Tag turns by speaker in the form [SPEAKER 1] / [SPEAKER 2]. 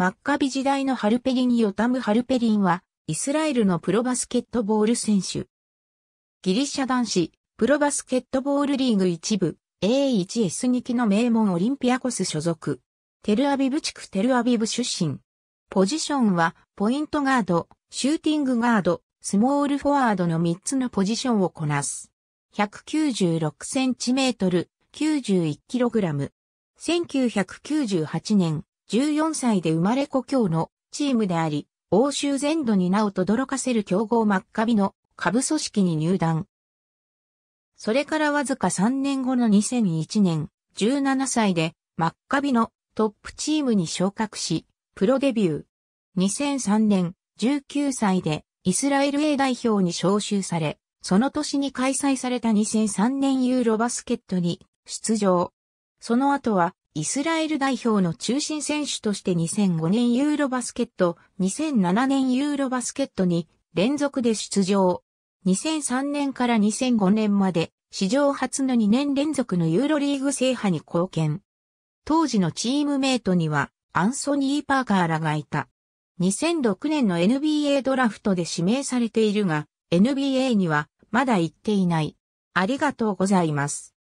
[SPEAKER 1] マッ
[SPEAKER 2] カビ時代のハルペリン・ヨタム・ハルペリンは、イスラエルのプロバスケットボール選手。ギリシャ男子、プロバスケットボールリーグ一部、A1S2 期の名門オリンピアコス所属。テルアビブ地区テルアビブ出身。ポジションは、ポイントガード、シューティングガード、スモールフォワードの3つのポジションをこなす。196センチメートル、91キログラム。1998年、14歳で生まれ故郷のチームであり、欧州全土に名を轟かせる強豪マッカビの下部組織に入団。それからわずか3年後の2001年、17歳でマッカビのトップチームに昇格し、プロデビュー。2003年、19歳でイスラエル A 代表に招集され、その年に開催された2003年ユーロバスケットに出場。その後はイスラエル代表の中心選手として2005年ユーロバスケット、2007年ユーロバスケットに連続で出場。2003年から2005年まで史上初の2年連続のユーロリーグ制覇に貢献。当時のチームメイトにはアンソニー・パーカーらがいた。2006年の NBA ドラフトで指名されているが、NBA にはまだ行っていない。ありがとうございます。